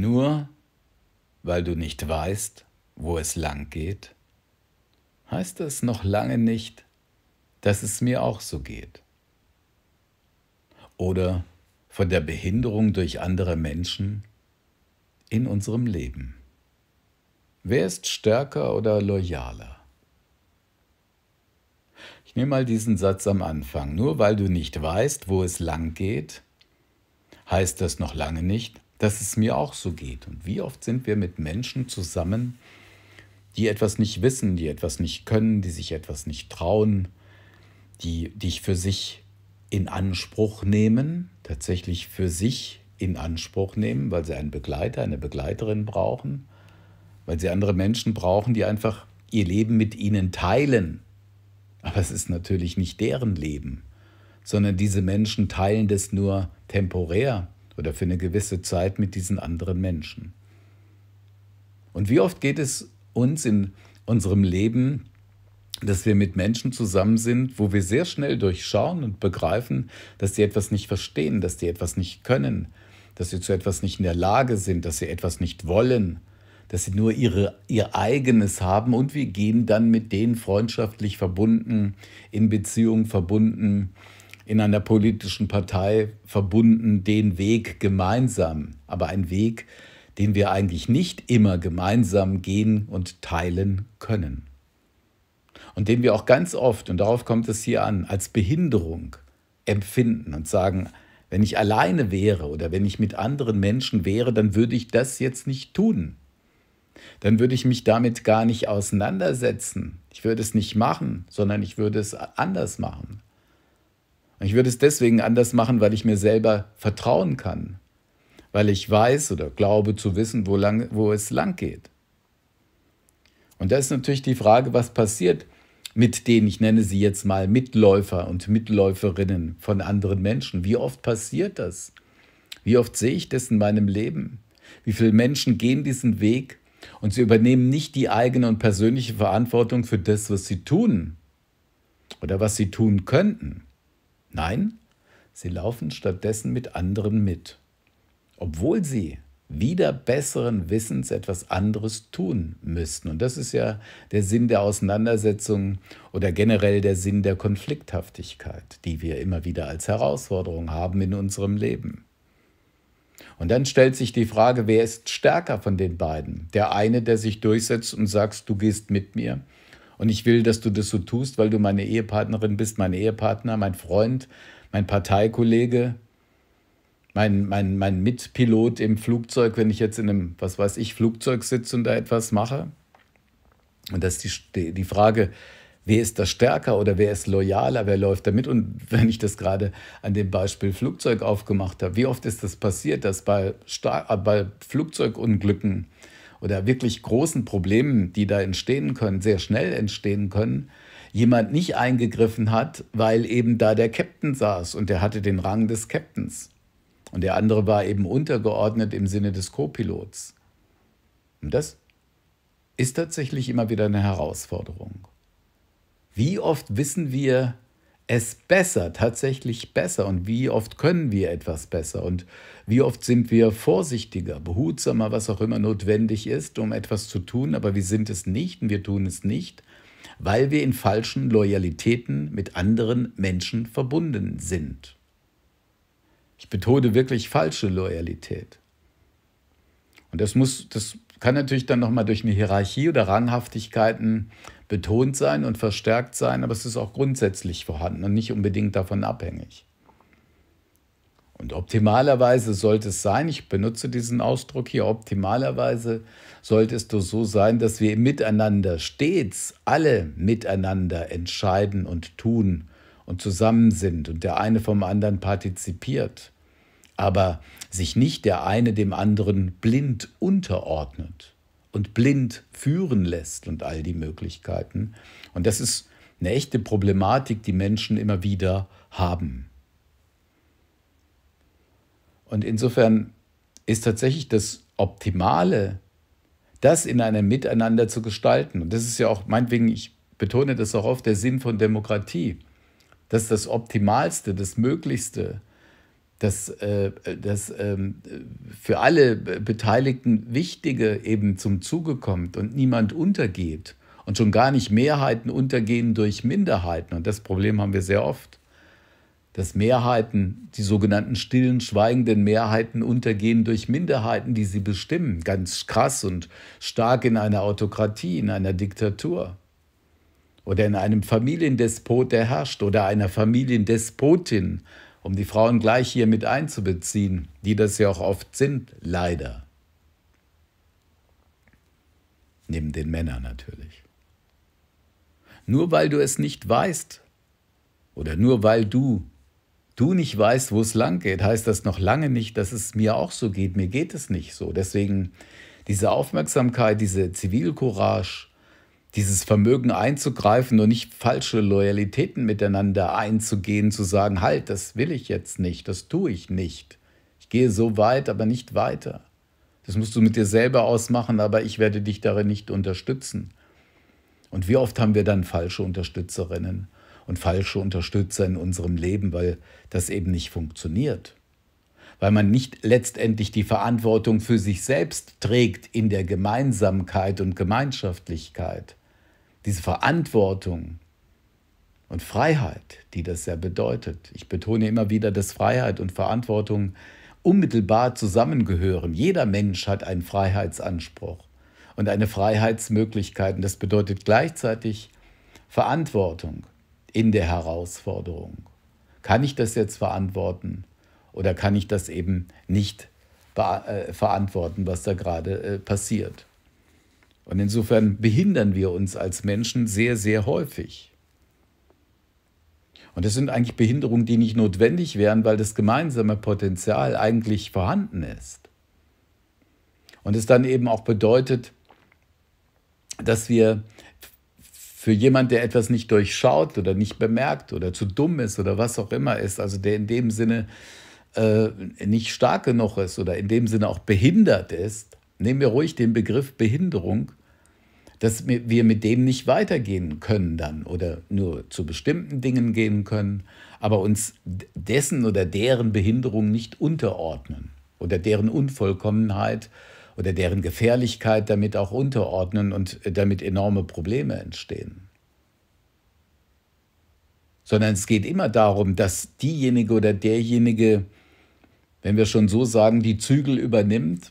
Nur weil du nicht weißt, wo es lang geht, heißt das noch lange nicht, dass es mir auch so geht. Oder von der Behinderung durch andere Menschen in unserem Leben. Wer ist stärker oder loyaler? Ich nehme mal diesen Satz am Anfang. Nur weil du nicht weißt, wo es lang geht, heißt das noch lange nicht, dass es mir auch so geht. Und wie oft sind wir mit Menschen zusammen, die etwas nicht wissen, die etwas nicht können, die sich etwas nicht trauen, die dich für sich in Anspruch nehmen, tatsächlich für sich in Anspruch nehmen, weil sie einen Begleiter, eine Begleiterin brauchen, weil sie andere Menschen brauchen, die einfach ihr Leben mit ihnen teilen. Aber es ist natürlich nicht deren Leben, sondern diese Menschen teilen das nur temporär oder für eine gewisse Zeit mit diesen anderen Menschen. Und wie oft geht es uns in unserem Leben, dass wir mit Menschen zusammen sind, wo wir sehr schnell durchschauen und begreifen, dass sie etwas nicht verstehen, dass sie etwas nicht können, dass sie zu etwas nicht in der Lage sind, dass sie etwas nicht wollen, dass sie nur ihre, ihr eigenes haben und wir gehen dann mit denen freundschaftlich verbunden, in Beziehung verbunden in einer politischen Partei verbunden den Weg gemeinsam, aber ein Weg, den wir eigentlich nicht immer gemeinsam gehen und teilen können. Und den wir auch ganz oft, und darauf kommt es hier an, als Behinderung empfinden und sagen, wenn ich alleine wäre oder wenn ich mit anderen Menschen wäre, dann würde ich das jetzt nicht tun. Dann würde ich mich damit gar nicht auseinandersetzen. Ich würde es nicht machen, sondern ich würde es anders machen. Ich würde es deswegen anders machen, weil ich mir selber vertrauen kann, weil ich weiß oder glaube zu wissen, wo, lang, wo es lang geht. Und da ist natürlich die Frage, was passiert mit denen, ich nenne sie jetzt mal Mitläufer und Mitläuferinnen von anderen Menschen. Wie oft passiert das? Wie oft sehe ich das in meinem Leben? Wie viele Menschen gehen diesen Weg und sie übernehmen nicht die eigene und persönliche Verantwortung für das, was sie tun oder was sie tun könnten? Nein, sie laufen stattdessen mit anderen mit, obwohl sie wieder besseren Wissens etwas anderes tun müssten. Und das ist ja der Sinn der Auseinandersetzung oder generell der Sinn der Konflikthaftigkeit, die wir immer wieder als Herausforderung haben in unserem Leben. Und dann stellt sich die Frage, wer ist stärker von den beiden? Der eine, der sich durchsetzt und sagt, du gehst mit mir, und ich will, dass du das so tust, weil du meine Ehepartnerin bist, mein Ehepartner, mein Freund, mein Parteikollege, mein, mein, mein Mitpilot im Flugzeug, wenn ich jetzt in einem, was weiß ich, Flugzeug sitze und da etwas mache. Und das ist die, die Frage, wer ist da stärker oder wer ist loyaler, wer läuft damit? Und wenn ich das gerade an dem Beispiel Flugzeug aufgemacht habe, wie oft ist das passiert, dass bei, Star äh, bei Flugzeugunglücken oder wirklich großen Problemen, die da entstehen können, sehr schnell entstehen können, jemand nicht eingegriffen hat, weil eben da der Captain saß und der hatte den Rang des Captains. Und der andere war eben untergeordnet im Sinne des Co-Pilots. Und das ist tatsächlich immer wieder eine Herausforderung. Wie oft wissen wir es besser, tatsächlich besser und wie oft können wir etwas besser und wie oft sind wir vorsichtiger, behutsamer, was auch immer notwendig ist, um etwas zu tun, aber wir sind es nicht und wir tun es nicht, weil wir in falschen Loyalitäten mit anderen Menschen verbunden sind. Ich betone wirklich falsche Loyalität. Und das muss, das kann natürlich dann nochmal durch eine Hierarchie oder Ranghaftigkeiten betont sein und verstärkt sein, aber es ist auch grundsätzlich vorhanden und nicht unbedingt davon abhängig. Und optimalerweise sollte es sein, ich benutze diesen Ausdruck hier, optimalerweise sollte es doch so sein, dass wir miteinander stets alle miteinander entscheiden und tun und zusammen sind und der eine vom anderen partizipiert aber sich nicht der eine dem anderen blind unterordnet und blind führen lässt und all die Möglichkeiten. Und das ist eine echte Problematik, die Menschen immer wieder haben. Und insofern ist tatsächlich das Optimale, das in einem Miteinander zu gestalten. Und das ist ja auch, meinetwegen, ich betone das auch oft, der Sinn von Demokratie, dass das Optimalste, das Möglichste, das, äh, das äh, für alle Beteiligten Wichtige eben zum Zuge kommt und niemand untergeht. Und schon gar nicht Mehrheiten untergehen durch Minderheiten. Und das Problem haben wir sehr oft, dass Mehrheiten, die sogenannten stillen, schweigenden Mehrheiten untergehen durch Minderheiten, die sie bestimmen. Ganz krass und stark in einer Autokratie, in einer Diktatur. Oder in einem Familiendespot, der herrscht, oder einer Familiendespotin, um die Frauen gleich hier mit einzubeziehen, die das ja auch oft sind, leider. Neben den Männern natürlich. Nur weil du es nicht weißt oder nur weil du du nicht weißt, wo es lang geht, heißt das noch lange nicht, dass es mir auch so geht. Mir geht es nicht so. Deswegen diese Aufmerksamkeit, diese Zivilcourage, dieses Vermögen einzugreifen und nicht falsche Loyalitäten miteinander einzugehen, zu sagen, halt, das will ich jetzt nicht, das tue ich nicht. Ich gehe so weit, aber nicht weiter. Das musst du mit dir selber ausmachen, aber ich werde dich darin nicht unterstützen. Und wie oft haben wir dann falsche Unterstützerinnen und falsche Unterstützer in unserem Leben, weil das eben nicht funktioniert? Weil man nicht letztendlich die Verantwortung für sich selbst trägt in der Gemeinsamkeit und Gemeinschaftlichkeit diese Verantwortung und Freiheit, die das ja bedeutet. Ich betone immer wieder, dass Freiheit und Verantwortung unmittelbar zusammengehören. Jeder Mensch hat einen Freiheitsanspruch und eine Freiheitsmöglichkeit. Und das bedeutet gleichzeitig Verantwortung in der Herausforderung. Kann ich das jetzt verantworten oder kann ich das eben nicht äh, verantworten, was da gerade äh, passiert? Und insofern behindern wir uns als Menschen sehr, sehr häufig. Und das sind eigentlich Behinderungen, die nicht notwendig wären, weil das gemeinsame Potenzial eigentlich vorhanden ist. Und es dann eben auch bedeutet, dass wir für jemanden, der etwas nicht durchschaut oder nicht bemerkt oder zu dumm ist oder was auch immer ist, also der in dem Sinne äh, nicht stark genug ist oder in dem Sinne auch behindert ist, nehmen wir ruhig den Begriff Behinderung, dass wir mit dem nicht weitergehen können dann oder nur zu bestimmten Dingen gehen können, aber uns dessen oder deren Behinderung nicht unterordnen oder deren Unvollkommenheit oder deren Gefährlichkeit damit auch unterordnen und damit enorme Probleme entstehen. Sondern es geht immer darum, dass diejenige oder derjenige, wenn wir schon so sagen, die Zügel übernimmt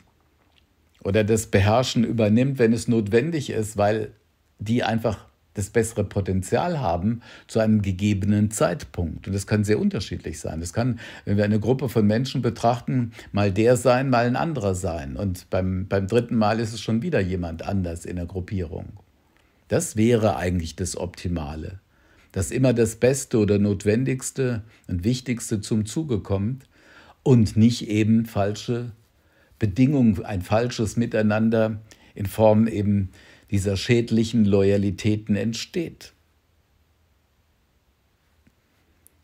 oder das Beherrschen übernimmt, wenn es notwendig ist, weil die einfach das bessere Potenzial haben zu einem gegebenen Zeitpunkt. Und das kann sehr unterschiedlich sein. Das kann, wenn wir eine Gruppe von Menschen betrachten, mal der sein, mal ein anderer sein. Und beim, beim dritten Mal ist es schon wieder jemand anders in der Gruppierung. Das wäre eigentlich das Optimale, dass immer das Beste oder Notwendigste und Wichtigste zum Zuge kommt und nicht eben falsche Bedingung, ein falsches Miteinander in Form eben dieser schädlichen Loyalitäten entsteht.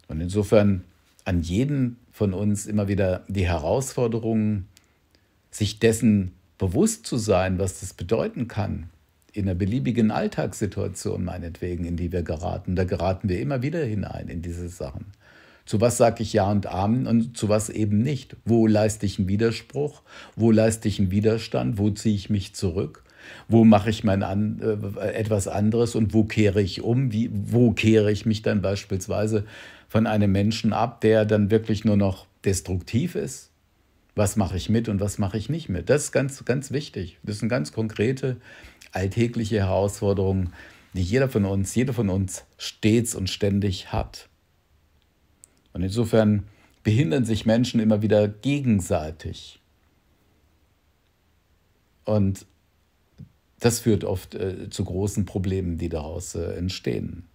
Und insofern an jeden von uns immer wieder die Herausforderung, sich dessen bewusst zu sein, was das bedeuten kann, in einer beliebigen Alltagssituation meinetwegen, in die wir geraten. Da geraten wir immer wieder hinein in diese Sachen. Zu was sage ich Ja und Amen und zu was eben nicht? Wo leiste ich einen Widerspruch? Wo leiste ich einen Widerstand? Wo ziehe ich mich zurück? Wo mache ich mein an, äh, etwas anderes und wo kehre ich um? Wie, wo kehre ich mich dann beispielsweise von einem Menschen ab, der dann wirklich nur noch destruktiv ist? Was mache ich mit und was mache ich nicht mit? Das ist ganz, ganz wichtig. Das sind ganz konkrete, alltägliche Herausforderungen, die jeder von uns, jede von uns stets und ständig hat. Und insofern behindern sich Menschen immer wieder gegenseitig. Und das führt oft äh, zu großen Problemen, die daraus äh, entstehen.